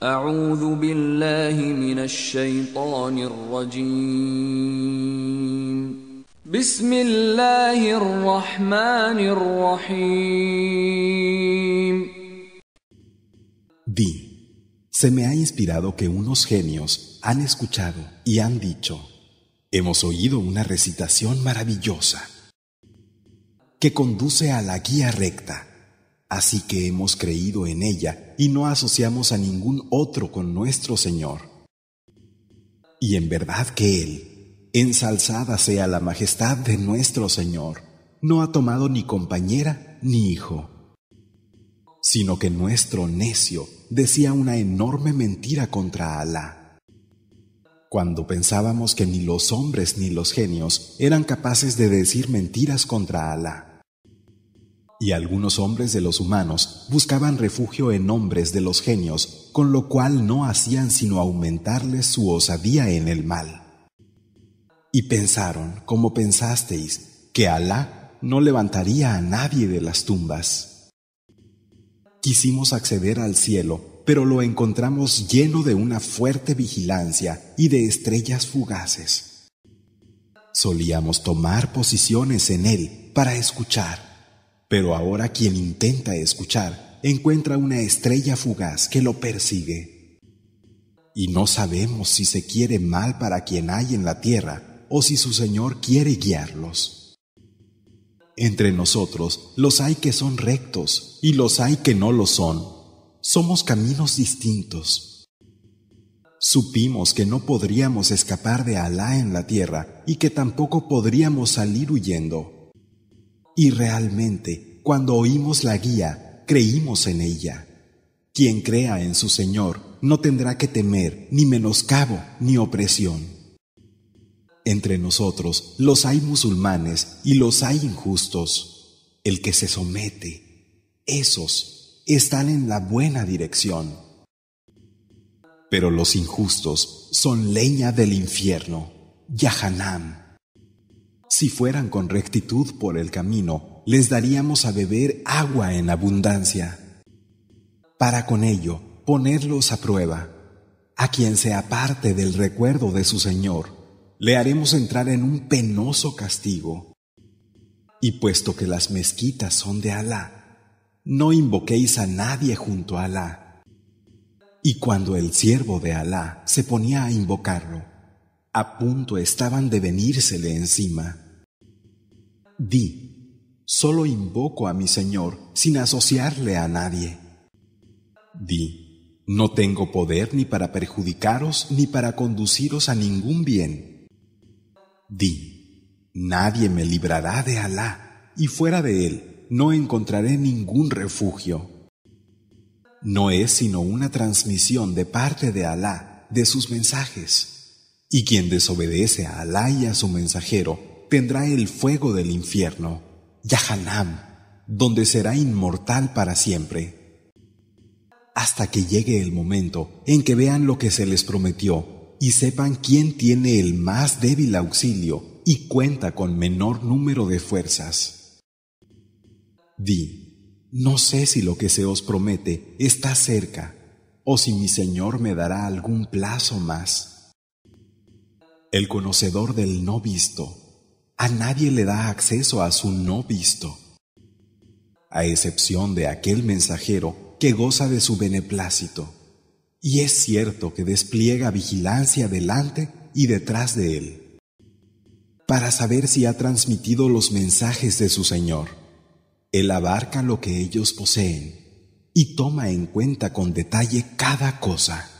Di, se me ha inspirado que unos genios han escuchado y han dicho, hemos oído una recitación maravillosa que conduce a la guía recta. Así que hemos creído en ella y no asociamos a ningún otro con nuestro Señor. Y en verdad que Él, ensalzada sea la majestad de nuestro Señor, no ha tomado ni compañera ni hijo, sino que nuestro necio decía una enorme mentira contra Alá. Cuando pensábamos que ni los hombres ni los genios eran capaces de decir mentiras contra Alá. Y algunos hombres de los humanos buscaban refugio en hombres de los genios, con lo cual no hacían sino aumentarles su osadía en el mal. Y pensaron, como pensasteis, que Alá no levantaría a nadie de las tumbas. Quisimos acceder al cielo, pero lo encontramos lleno de una fuerte vigilancia y de estrellas fugaces. Solíamos tomar posiciones en él para escuchar pero ahora quien intenta escuchar encuentra una estrella fugaz que lo persigue. Y no sabemos si se quiere mal para quien hay en la tierra o si su Señor quiere guiarlos. Entre nosotros los hay que son rectos y los hay que no lo son. Somos caminos distintos. Supimos que no podríamos escapar de Alá en la tierra y que tampoco podríamos salir huyendo. Y realmente, cuando oímos la guía, creímos en ella. Quien crea en su Señor no tendrá que temer ni menoscabo ni opresión. Entre nosotros los hay musulmanes y los hay injustos. El que se somete, esos están en la buena dirección. Pero los injustos son leña del infierno, Yahanam. Si fueran con rectitud por el camino, les daríamos a beber agua en abundancia. Para con ello, ponerlos a prueba. A quien se aparte del recuerdo de su Señor, le haremos entrar en un penoso castigo. Y puesto que las mezquitas son de Alá, no invoquéis a nadie junto a Alá. Y cuando el siervo de Alá se ponía a invocarlo, a punto estaban de venírsele encima. Di, solo invoco a mi Señor sin asociarle a nadie. Di, no tengo poder ni para perjudicaros ni para conduciros a ningún bien. Di, nadie me librará de Alá, y fuera de él no encontraré ningún refugio. No es sino una transmisión de parte de Alá de sus mensajes. Y quien desobedece a Alá y a su mensajero tendrá el fuego del infierno, Yahanam, donde será inmortal para siempre. Hasta que llegue el momento en que vean lo que se les prometió y sepan quién tiene el más débil auxilio y cuenta con menor número de fuerzas. Di, no sé si lo que se os promete está cerca o si mi Señor me dará algún plazo más. El conocedor del no visto, a nadie le da acceso a su no visto, a excepción de aquel mensajero que goza de su beneplácito. Y es cierto que despliega vigilancia delante y detrás de él, para saber si ha transmitido los mensajes de su Señor. Él abarca lo que ellos poseen y toma en cuenta con detalle cada cosa.